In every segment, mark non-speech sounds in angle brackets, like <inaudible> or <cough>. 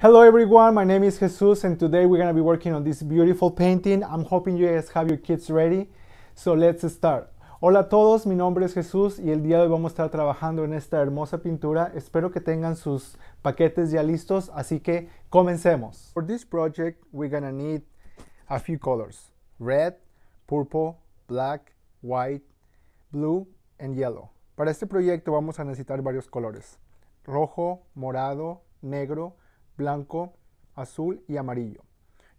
Hello everyone, my name is Jesus and today we're going to be working on this beautiful painting. I'm hoping you guys have your kids ready. So let's start. Hola a todos, mi nombre es Jesús y el día de hoy vamos a estar trabajando en esta hermosa pintura. Espero que tengan sus paquetes ya listos, así que comencemos. For this project we're going to need a few colors. Red, purple, black, white, blue and yellow. Para este proyecto vamos a necesitar varios colores. Rojo, morado, negro, blanco, azul y amarillo.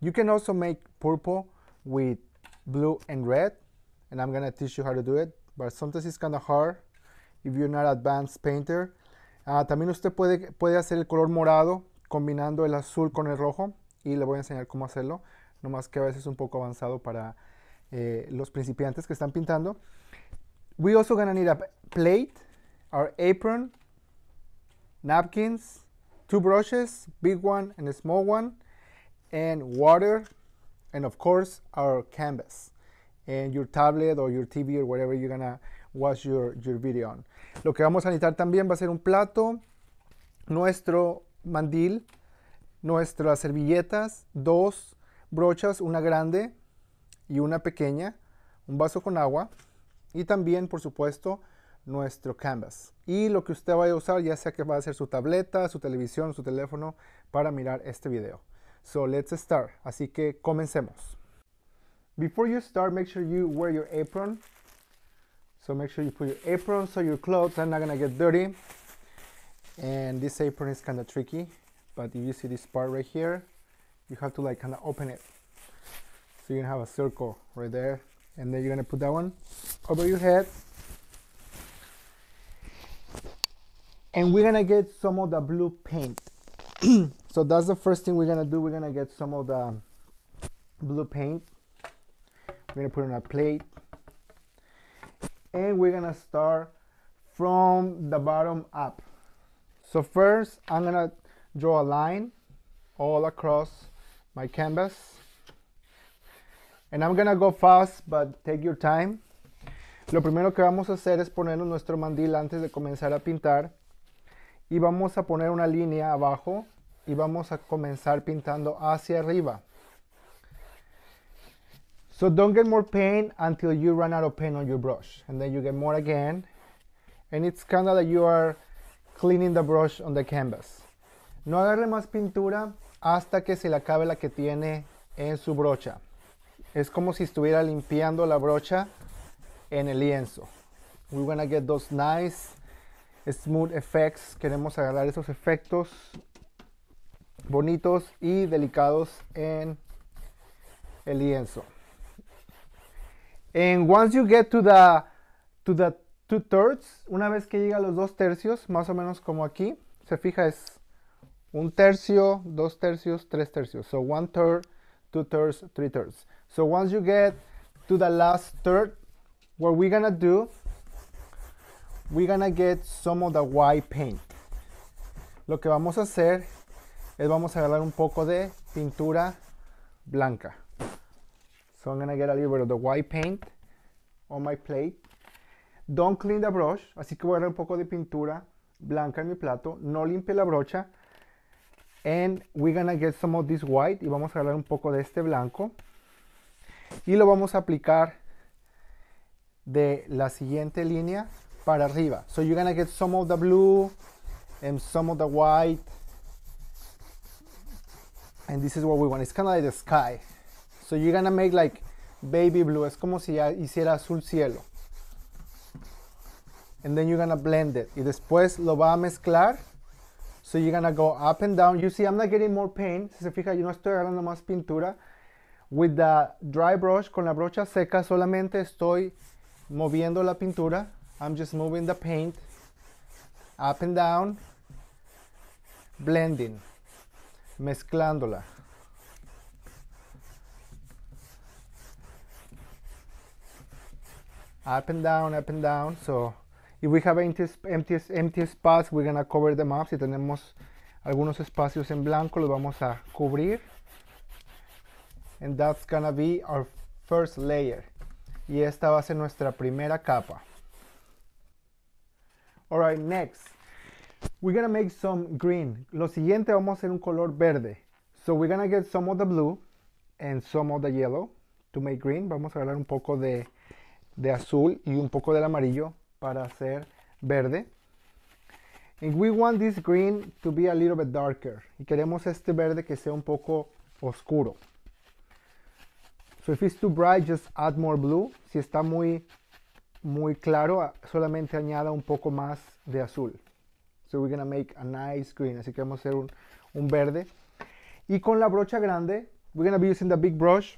You can also make purple with blue and red, and I'm gonna teach you how to do it, but sometimes it's kind of hard if you're not advanced painter. Ah, también usted puede, puede hacer el color morado combinando el azul con el rojo y le voy a enseñar cómo hacerlo, nomás que a veces es un poco avanzado para eh, los principiantes que están pintando. We also gonna need a plate, our apron, napkins, two brushes, big one and a small one, and water, and of course our canvas and your tablet or your TV or whatever you're gonna watch your, your video on. Lo que vamos a necesitar también va a ser un plato, nuestro mandil, nuestras servilletas, dos brochas, una grande y una pequeña, un vaso con agua y también, por supuesto, nuestro canvas y lo que usted vaya a usar ya sea que va a ser su tableta su televisión su teléfono para mirar este video so let's start así que comencemos before you start make sure you wear your apron so make sure you put your apron so your clothes are not gonna get dirty and this apron is kind of tricky but if you see this part right here you have to like kind of open it so you're gonna have a circle right there and then you're gonna put that one over your head and we're gonna get some of the blue paint <clears throat> so that's the first thing we're gonna do we're gonna get some of the blue paint we're gonna put on a plate and we're gonna start from the bottom up so first I'm gonna draw a line all across my canvas and I'm gonna go fast but take your time lo primero que vamos a hacer es poner nuestro mandil antes de comenzar a pintar y vamos a poner una línea abajo y vamos a comenzar pintando hacia arriba. So don't get more paint until you run out of paint on your brush and then you get more again and it's kind of like you are cleaning the brush on the canvas. No agarre más pintura hasta que se le acabe la que tiene en su brocha. Es como si estuviera limpiando la brocha en el lienzo. We're gonna get those nice Smooth Effects. Queremos agarrar esos efectos bonitos y delicados en el lienzo. And once you get to the, to the two thirds, una vez que llega a los dos tercios, más o menos como aquí, se fija es un tercio, dos tercios, tres tercios. So one third, two thirds, three thirds. So once you get to the last third, what we're gonna do we're gonna get some of the white paint. Lo que vamos a hacer es vamos a agarrar un poco de pintura blanca. So I'm gonna get a little bit of the white paint on my plate. Don't clean the brush, así que voy a agarrar un poco de pintura blanca en mi plato. No limpie la brocha. And we're gonna get some of this white y vamos a agarrar un poco de este blanco. Y lo vamos a aplicar de la siguiente línea para arriba. So you're gonna get some of the blue and some of the white. And this is what we want. It's kind of like the sky. So you're gonna make like baby blue. Es como si hiciera azul cielo. And then you're gonna blend it. Y después lo va a mezclar. So you're gonna go up and down. You see, I'm not getting more paint. Si se fija, yo no estoy agarrando más pintura. With the dry brush, con la brocha seca, solamente estoy moviendo la pintura I'm just moving the paint up and down, blending, mezclándola. Up and down, up and down. So if we have empty, empty, empty spots, we're gonna cover them up. Si tenemos algunos espacios en blanco, los vamos a cubrir. And that's gonna be our first layer. Y esta va a ser nuestra primera capa. Alright, next. We're gonna make some green. Lo siguiente vamos a hacer un color verde. So we're gonna get some of the blue and some of the yellow to make green. Vamos a agarrar un poco de, de azul y un poco del amarillo para hacer verde. And we want this green to be a little bit darker. Y queremos este verde que sea un poco oscuro. So if it's too bright, just add more blue. Si está muy muy claro, solamente añada un poco más de azul. So we're gonna make a nice green. Así que vamos a hacer un, un verde. Y con la brocha grande, we're gonna be using the big brush.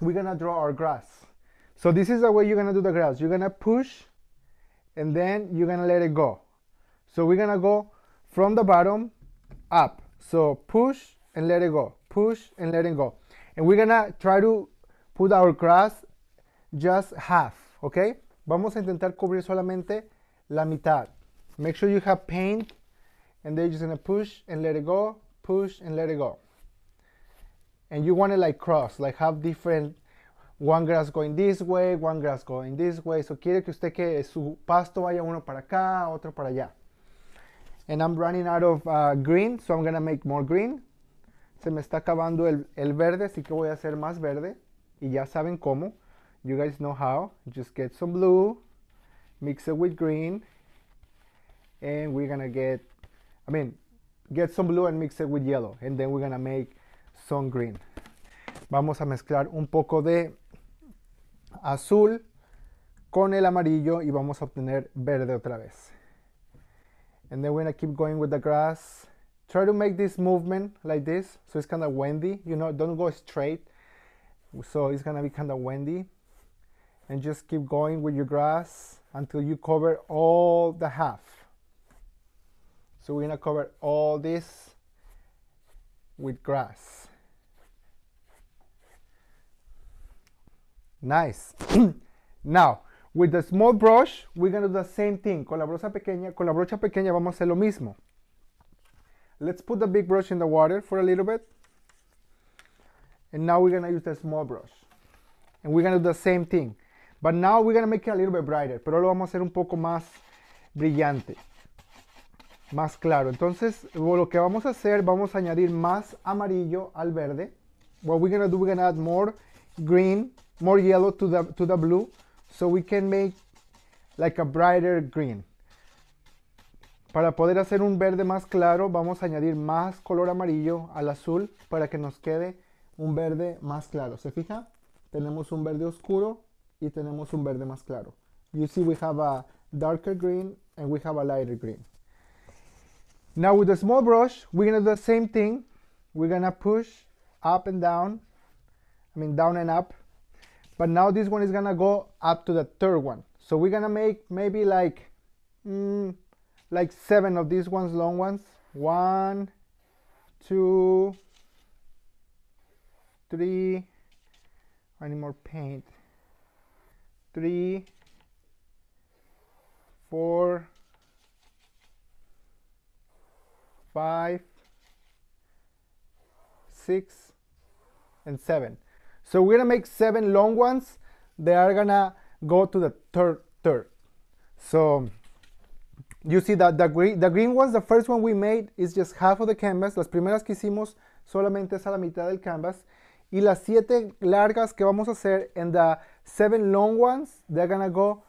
We're gonna draw our grass. So this is the way you're gonna do the grass. You're gonna push and then you're gonna let it go. So we're gonna go from the bottom up. So push and let it go. Push and let it go. And we're gonna try to put our grass just half. Okay, Vamos a intentar cubrir solamente la mitad. Make sure you have paint and then you're just gonna push and let it go, push and let it go. And you want to like cross, like have different, one grass going this way, one grass going this way. So quiere que usted que su pasto vaya uno para acá, otro para allá. And I'm running out of uh, green, so I'm gonna make more green. Se me está acabando el, el verde, así que voy a hacer más verde. Y ya saben cómo. you guys know how just get some blue mix it with green and we're gonna get I mean get some blue and mix it with yellow and then we're gonna make some green vamos a mezclar un poco de azul con el amarillo y vamos a obtener verde otra vez and then we're gonna keep going with the grass try to make this movement like this so it's kind of windy you know don't go straight so it's gonna be kind of windy and just keep going with your grass until you cover all the half. So we're gonna cover all this with grass. Nice. <clears throat> now, with the small brush, we're gonna do the same thing. Con la brocha pequeña, con la brocha pequeña vamos a hacer lo mismo. Let's put the big brush in the water for a little bit. And now we're gonna use the small brush. And we're gonna do the same thing. But now we're make it a little bit brighter. Pero lo vamos a hacer un poco más brillante. Más claro. Entonces, lo que vamos a hacer, vamos a añadir más amarillo al verde. What we're going do, we're going add more green, more yellow to the, to the blue. So we can make like a brighter green. Para poder hacer un verde más claro, vamos a añadir más color amarillo al azul para que nos quede un verde más claro. ¿Se fija? Tenemos un verde oscuro y tenemos un verde más claro. You see we have a darker green and we have a lighter green. Now with the small brush, we're gonna do the same thing. We're gonna push up and down, I mean down and up. But now this one is gonna go up to the third one. So we're gonna make maybe like, mm, like seven of these ones, long ones. One, two, three, I need more paint three, four, five, six, and seven. So we're gonna make seven long ones. They are gonna go to the third third. So you see that the green, the green ones, the first one we made is just half of the canvas. Las primeras que hicimos solamente es a la mitad del canvas. Y las siete largas que vamos a hacer en the seven long ones, they're gonna go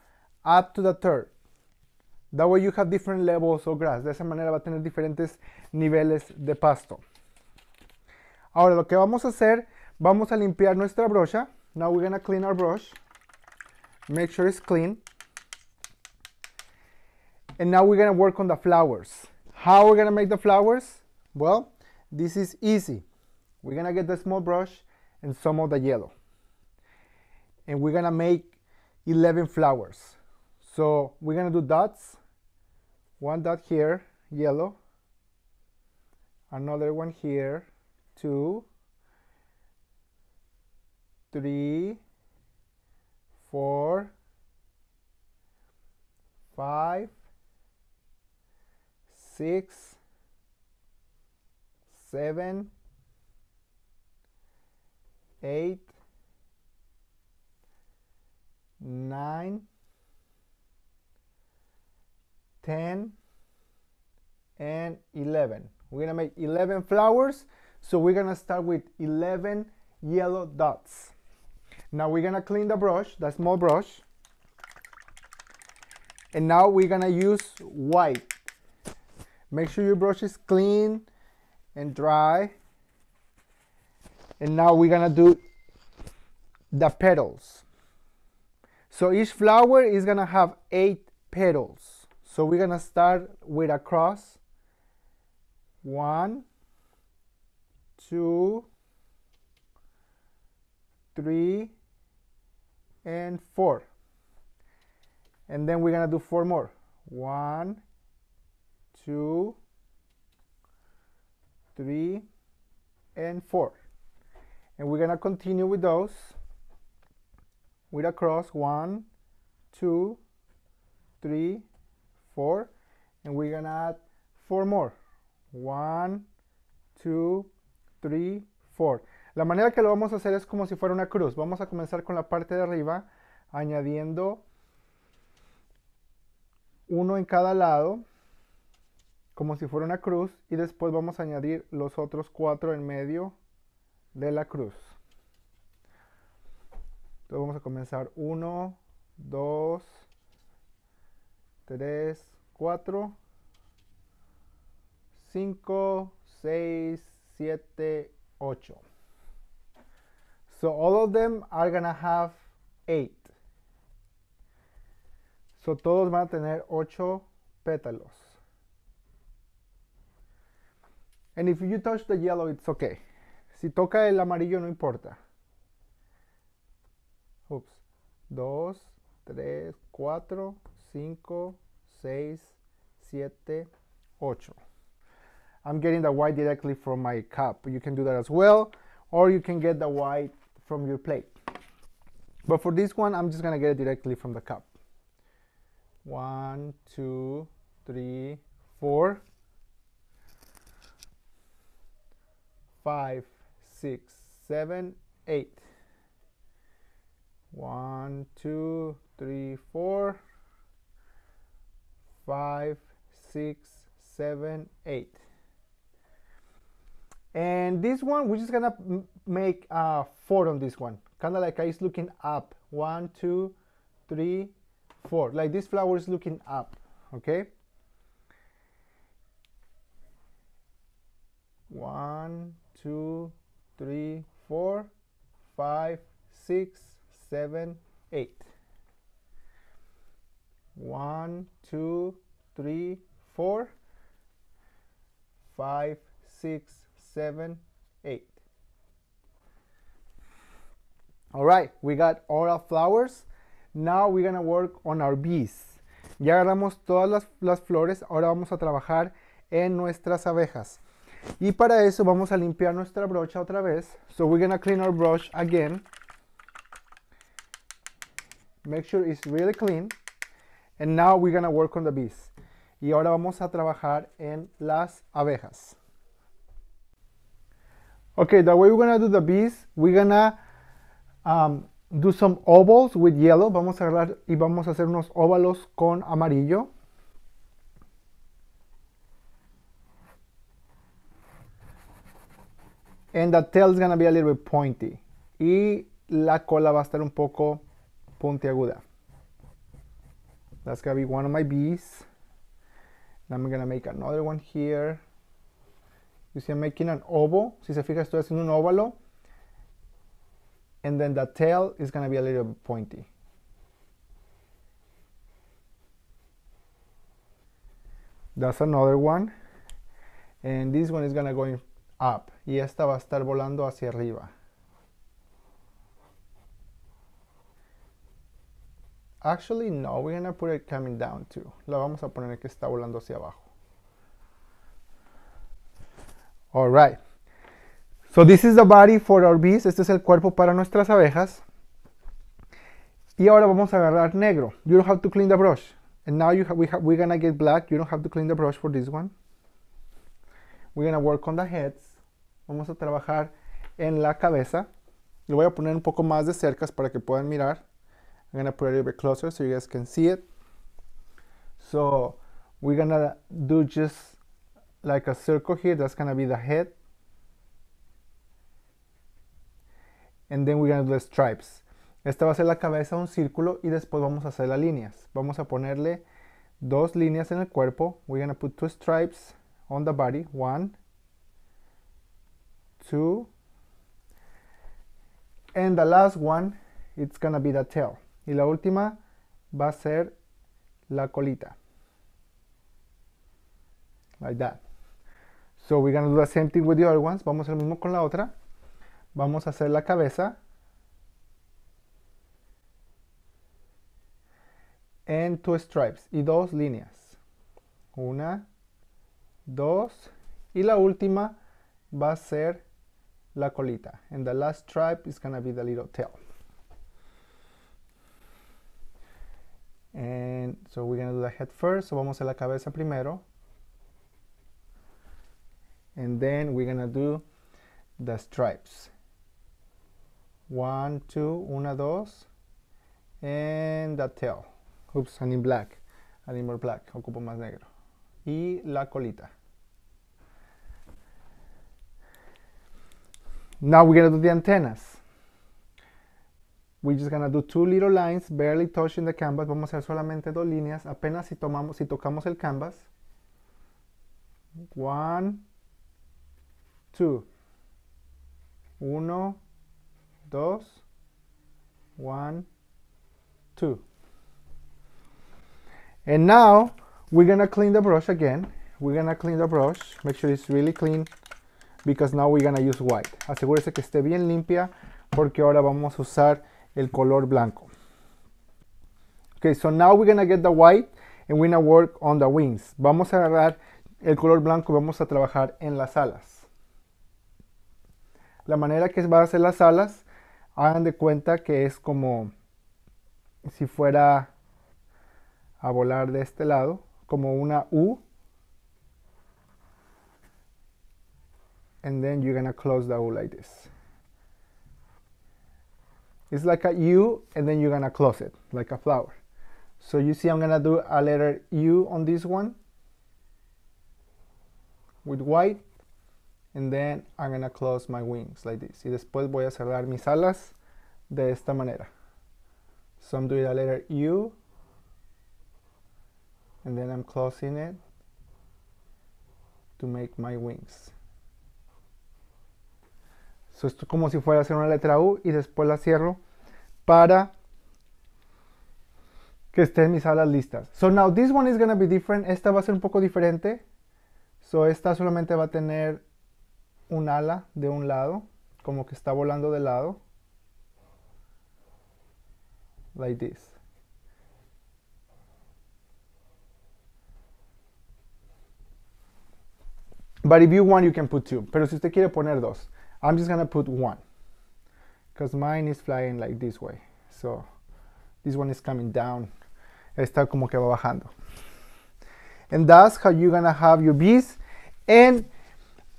up to the third. That way you have different levels of grass. De esa manera va a tener diferentes niveles de pasto. Ahora lo que vamos a hacer, vamos a limpiar nuestra brocha. Now we're gonna clean our brush. Make sure it's clean. And now we're gonna work on the flowers. How we're gonna make the flowers? Well, this is easy. We're gonna get the small brush and some of the yellow and we're gonna make 11 flowers so we're gonna do dots one dot here yellow another one here two three four five six seven eight 9, 10, and 11. We're gonna make 11 flowers. So we're gonna start with 11 yellow dots. Now we're gonna clean the brush, the small brush. And now we're gonna use white. Make sure your brush is clean and dry. And now we're gonna do the petals. So each flower is gonna have eight petals. So we're gonna start with a cross. One, two, three, and four. And then we're gonna do four more. One, two, three, and four. And we're gonna continue with those. We're a cross one two three four and we're gonna add four more one two three four la manera que lo vamos a hacer es como si fuera una cruz vamos a comenzar con la parte de arriba añadiendo uno en cada lado como si fuera una cruz y después vamos a añadir los otros cuatro en medio de la cruz entonces vamos a comenzar 1, 2, 3, 4, 5, 6, 7, 8. So all of them are have 8. So todos van a tener 8 pétalos. And if you touch the yellow, it's okay. Si toca el amarillo, no importa. ups, 2, 3, 4, 5, 6, 7, 8. I'm getting the white directly from my cup. You can do that as well, or you can get the white from your plate. But for this one, I'm just gonna get it directly from the cup. One, two, three, four, five, six, seven, eight one, two, three, four, five, six, seven, eight. And this one, we're just gonna make uh, four on this one. Kind of like I looking up. One, two, three, four. Like this flower is looking up, okay? One, two, three, four, five, six, 7, 8. 1, 2, 3, 4. 5, 6, 7, 8. All right, we got all our flowers. Now we're going to work on our bees. Ya agarramos todas las flores. Ahora vamos a trabajar en nuestras abejas. Y para eso vamos a limpiar nuestra brocha otra vez. So we're going to clean our brush again. Make sure it's really clean. And now we're going to work on the bees. Y ahora vamos a trabajar en las abejas. Okay, the way we're going to do the bees, we're gonna um, do some ovals with yellow. Vamos a agarrar y vamos a hacer unos óvalos con amarillo. And the tail is to be a little bit pointy. Y la cola va a estar un poco puntiaguda That's to be one of my B's. And I'm to make another one here. You see I'm making an oval. Si se fija, estoy haciendo un óvalo. And then the tail is going to be a little pointy. That's another one. And this one is going to go up. Y esta va a estar volando hacia arriba. Actually, no, we're going to put it coming down too. La vamos a poner que está volando hacia abajo. All right. So this is the body for our bees. Este es el cuerpo para nuestras abejas. Y ahora vamos a agarrar negro. You don't have to clean the brush. And now we're going we we're gonna get black. You don't have to clean the brush for this one. We're going to work on the heads. Vamos a trabajar en la cabeza. Le voy a poner un poco más de cerca para que puedan mirar. I'm gonna put it a little bit closer so you guys can see it. So we're gonna do just like a circle here. That's gonna be the head. And then we're gonna do the stripes. Esta va a ser la cabeza, un círculo y después vamos a hacer las líneas. Vamos a ponerle dos líneas en el cuerpo. We're gonna put two stripes on the body. One, two, and the last one, it's gonna be the tail. Y la última va a ser la colita. Like that. So we're going to do the same thing with the other ones. Vamos a hacer lo mismo con la otra. Vamos a hacer la cabeza. And two stripes y dos líneas. Una, dos. Y la última va a ser la colita. And the last stripe is going to be the little tail. And so we're gonna do the head first. So vamos a la cabeza primero. And then we're gonna do the stripes. One, two, una, dos. And the tail. Oops, I need black. I need more black. Ocupo más negro. Y la colita. Now we're gonna do the antennas. we're just gonna do two little lines, barely touching the canvas. Vamos a hacer solamente dos líneas, apenas si, tomamos, si tocamos el canvas. One, two. Uno, dos, one, two. And now we're gonna clean the brush again. We're gonna clean the brush, make sure it's really clean because now we're gonna use white. Asegúrese que esté bien limpia porque ahora vamos a usar el color blanco. Okay, so now we're gonna get the white and we're gonna work on the wings. Vamos a agarrar el color blanco vamos a trabajar en las alas. La manera que va a hacer las alas, hagan de cuenta que es como si fuera a volar de este lado, como una U. And then you're gonna close the U like this. It's like a U and then you're gonna close it like a flower. So you see I'm gonna do a letter U on this one with white and then I'm gonna close my wings like this. Y después voy a cerrar mis alas de esta manera. So I'm doing a letter U and then I'm closing it to make my wings. esto es como si fuera a hacer una letra U y después la cierro para que estén mis alas listas. So now this one is going to be different. Esta va a ser un poco diferente. So esta solamente va a tener un ala de un lado, como que está volando de lado. Like this. But if you want, you can put two. Pero si usted quiere poner dos. I'm just gonna put one because mine is flying like this way. So this one is coming down. Está como que va bajando. And that's how you're gonna have your bees. And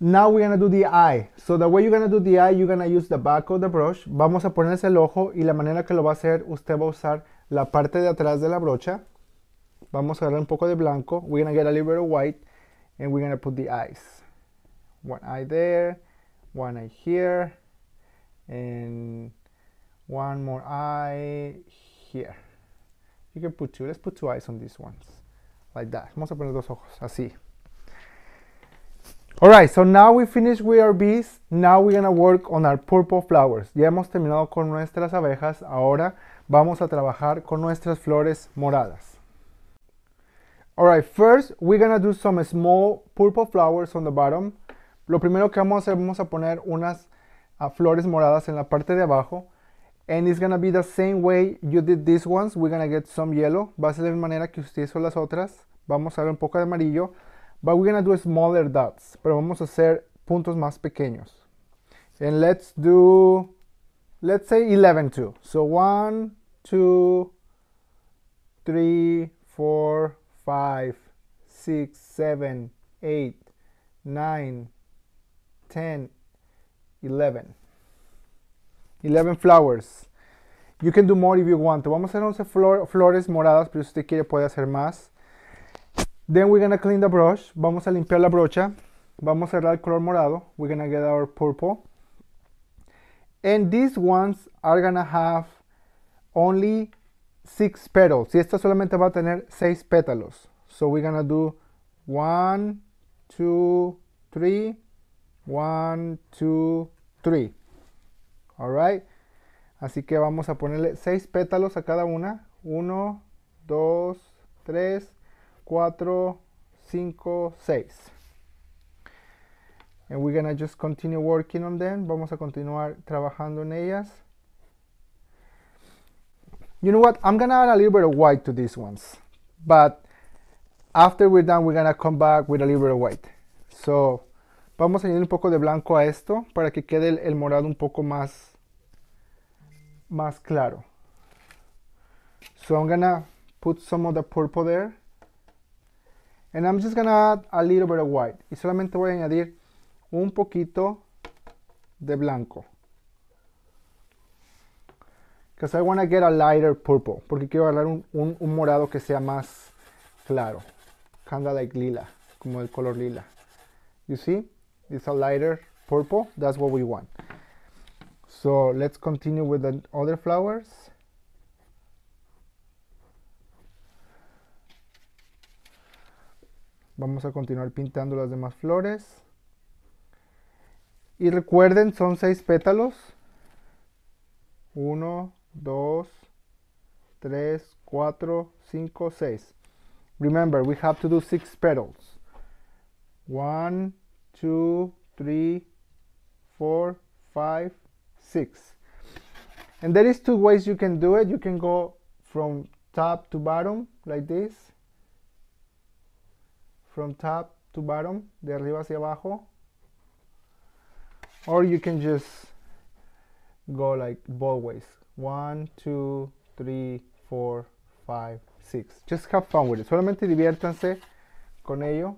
now we're gonna do the eye. So the way you're gonna do the eye, you're gonna use the back of the brush. Vamos a ponerse el ojo y la manera que lo va a hacer, usted va a usar la parte de atrás de la brocha. Vamos a agarrar un poco de blanco. We're gonna get a little bit of white and we're gonna put the eyes. One eye there one eye here and one more eye here you can put two let's put two eyes on these ones like that vamos a poner dos ojos así all right so now we finished with our bees now we're gonna work on our purple flowers ya hemos terminado con nuestras abejas ahora vamos a trabajar con nuestras flores moradas all right first we're gonna do some small purple flowers on the bottom Lo primero que vamos a hacer, vamos a poner unas ah, flores moradas en la parte de abajo. And it's gonna be the same way you did these ones. We're gonna get some yellow. Va a ser de la manera que usted hizo las otras. Vamos a ver un poco de amarillo. But we're gonna do smaller dots. Pero vamos a hacer puntos más pequeños. And let's do, let's say 11 too. So 1, 2, 3, 4, 5, 6, 7, 8, 9, 10, 11. 11 flowers. You can do more if you want Vamos a hacer 11 flores moradas, pero si usted quiere puede hacer más. Then we're going to clean the brush. Vamos a limpiar la brocha. Vamos a cerrar el color morado. We're going to get our purple. And these ones are going to have only six petals. Y esta solamente va a tener 6 pétalos. So we're going to do 1, 2, 3 One, two, three. Alright. Así que vamos a ponerle seis pétalos a cada una. Uno, dos, tres, cuatro, cinco, seis. And we're gonna just continue working on them. Vamos a continuar trabajando en ellas. You know what? I'm gonna add a little bit of white to these ones. But after we're done, we're gonna come back with a little bit of white. So Vamos a añadir un poco de blanco a esto para que quede el, morado un poco más, más claro. So I'm gonna put some of the purple there. And I'm just gonna add a little bit of white. Y solamente voy a añadir un poquito de blanco. Because I want to get a lighter purple. Porque quiero agarrar un, un, un, morado que sea más claro. Kinda like lila. Como el color lila. You see? It's a lighter purple. That's what we want. So let's continue with the other flowers. Vamos a continuar pintando las demás flores. Y recuerden, son seis pétalos. Uno, dos, tres, cuatro, cinco, seis. Remember, we have to do six petals. One, two, three, four, five, six. And there is two ways you can do it. You can go from top to bottom like this. From top to bottom, de arriba hacia abajo. Or you can just go like both ways. One, two, three, four, five, six. Just have fun with it. Solamente diviértanse con ello.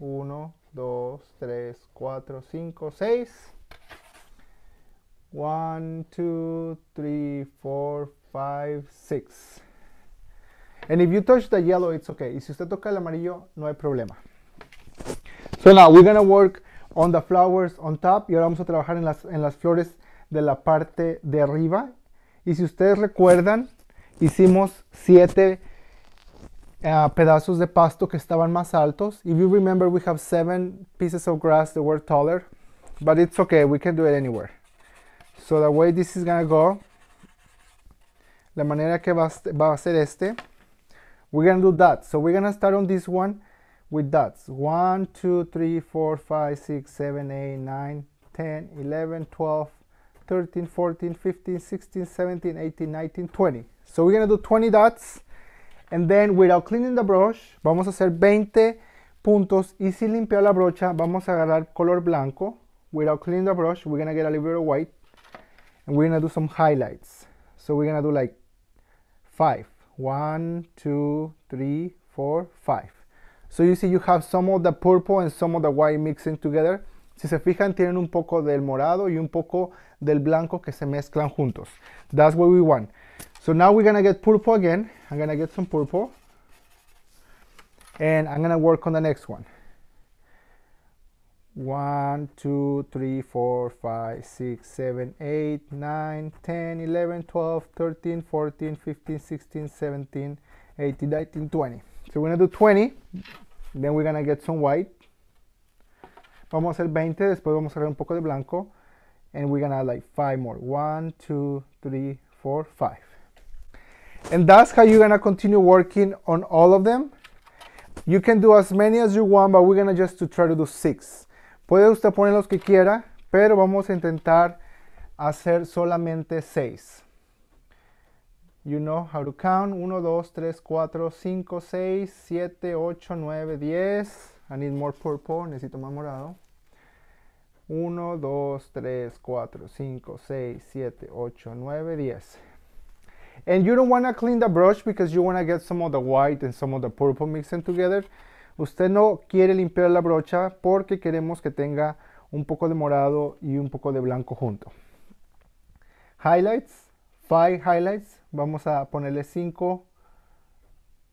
Uno, 2, 3, 4, 5, 6. 1, 2, 3, 4, 5, 6. And if you touch the yellow, it's okay. Y si usted toca el amarillo, no hay problema. So now we're going to work on the flowers on top. Y ahora vamos a trabajar en las, en las flores de la parte de arriba. Y si ustedes recuerdan, hicimos 7 uh, pedazos de pasto que estaban más altos. If you remember, we have seven pieces of grass that were taller, but it's okay, we can do it anywhere. So the way this is gonna go, la manera que va a ser este, we're gonna do that. So we're gonna start on this one with dots. 1, 2, 3, 4, 5, 6, 7, 8, 9, 10, 11, 12, 13, 14, 15, 16, 17, 18, 19, 20. So we're gonna do 20 dots and then without cleaning the brush, vamos a hacer 20 puntos y sin limpiar la brocha vamos a agarrar color blanco. Without cleaning the brush, we're gonna get a little bit of white and we're gonna do some highlights. So we're gonna do like five. One, two, three, four, five. So you see you have some of the purple and some of the white mixing together. Si se fijan, tienen un poco del morado y un poco del blanco que se mezclan juntos. That's what we want. So now we're gonna get purple again. I'm gonna get some purple and I'm gonna work on the next one. One, two, three, four, five, six, seven, eight, nine, 10, 11, 12, 13, 14, 15, 16, 17, 18, 19, 20. So we're gonna do 20, then we're gonna get some white. Vamos a hacer 20, después vamos a hacer un poco de blanco. And we're gonna add like five more. One, two, three, four, five. And that's how you're gonna continue working on all of them. You can do as many as you want, but we're gonna just try to do six. Puede usted poner los que quiera, pero vamos a intentar hacer solamente seis. You know how to count. 1, 2, 3, 4, 5, 6, 7, 8, 9, 10. I need more purple. Necesito más morado. 1, 2, 3, 4, 5, 6, 7, 8, 9, 10. And you don't want to clean the brush because you want to get some of the white and some of the purple mixing together. Usted no quiere limpiar la brocha porque queremos que tenga un poco de morado y un poco de blanco junto. Highlights, five highlights. Vamos a ponerle cinco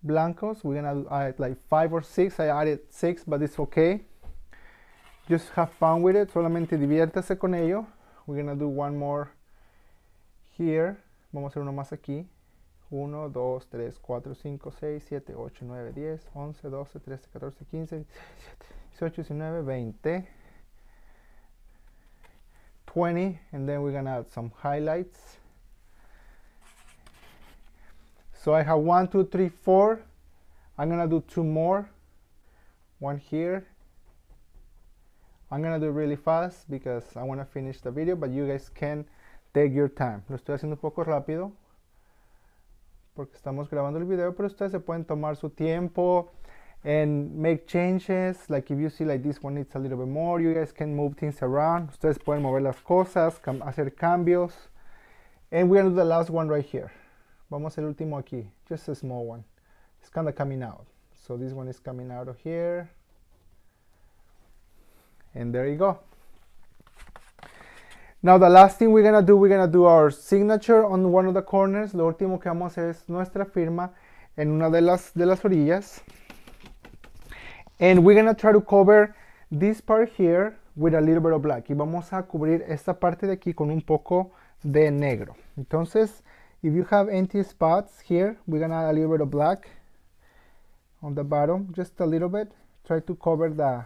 blancos. We're gonna add like five or six. I added six, but it's okay. Just have fun with it. Solamente diviértase con ello. We're gonna do one more here. Vamos a hacer uno más aquí. 1, 2, 3, 4, 5, 6, 7, 8, 9, 10, 11, 12, 13, 14, 15, 18, 19, 20. 20 and then we're gonna add some highlights so I have one two three four I'm gonna do two more one here I'm gonna do really fast because I want to finish the video but you guys can Take your time. Lo estoy haciendo un poco rápido porque estamos grabando el video, pero ustedes se pueden tomar su tiempo and make changes. Like if you see like this one needs a little bit more, you guys can move things around. Ustedes pueden mover las cosas, hacer cambios. And we're gonna do the last one right here. Vamos el último aquí, just a small one. It's kind of coming out. So this one is coming out of here. And there you go. Now the last thing we're gonna do, we're gonna do our signature on one of the corners. Lo último que vamos a hacer es nuestra firma en una de las, de las orillas. And we're gonna try to cover this part here with a little bit of black. Y vamos a cubrir esta parte de aquí con un poco de negro. Entonces, if you have empty spots here, we're gonna add a little bit of black on the bottom, just a little bit. Try to cover the,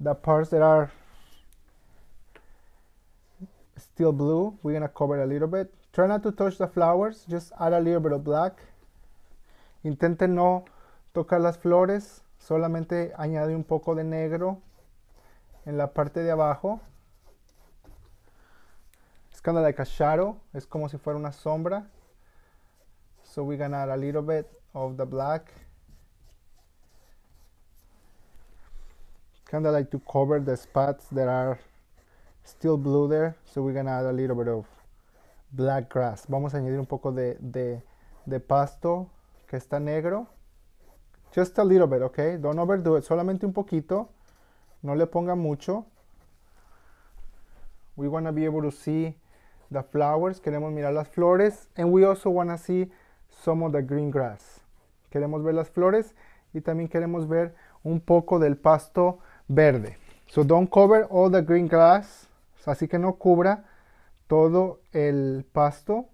the parts that are still blue. We're gonna cover a little bit. Try not to touch the flowers, just add a little bit of black. Intenten no tocar las flores, solamente añade un poco de negro en la parte de abajo. It's kind of like a shadow, es como si fuera una sombra. So we're gonna add a little bit of the black. Kind of like to cover the spots that are still blue there. So we're gonna add a little bit of black grass. Vamos a añadir un poco de, de, pasto que está negro. Just a little bit, okay? Don't overdo it. Solamente un poquito. No le ponga mucho. We wanna be able to see the flowers. Queremos mirar las flores. And we also wanna see some of the green grass. Queremos ver las flores y también queremos ver un poco del pasto verde. So don't cover all the green grass. Así que no cubra todo el pasto,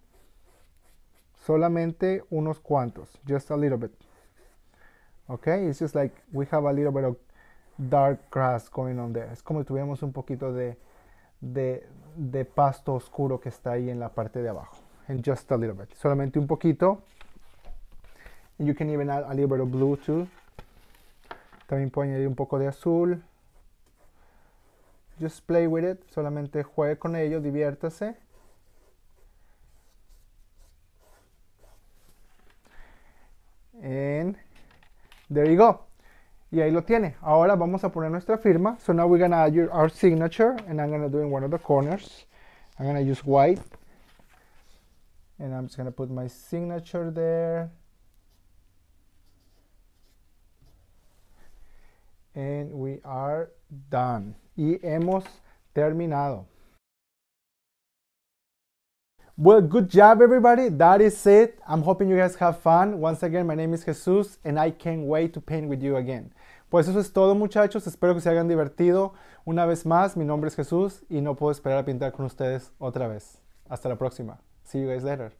solamente unos cuantos, just a little bit. Okay, it's just like we have a little bit of dark grass going on there. Es como si tuviéramos un poquito de, pasto oscuro que está ahí en la parte de abajo. And just a little bit, solamente un poquito. you can even add a little bit of blue too. También puede añadir un poco de azul. Just play with it, solamente juegue con ello, diviértase. And there you go. Y ahí lo tiene. Ahora vamos a poner nuestra firma. So now we're gonna add your, our signature and I'm gonna do in one of the corners. I'm gonna use white. And I'm just gonna put my signature there. and we are done. Y hemos terminado. Well, good job, everybody. That is it. I'm hoping you guys have fun. Once again, my name is Jesus, and I can't wait to paint with you again. Pues eso es todo, muchachos. Espero que se hayan divertido. Una vez más, mi nombre es Jesús y no puedo esperar a pintar con ustedes otra vez. Hasta la próxima. See you guys later.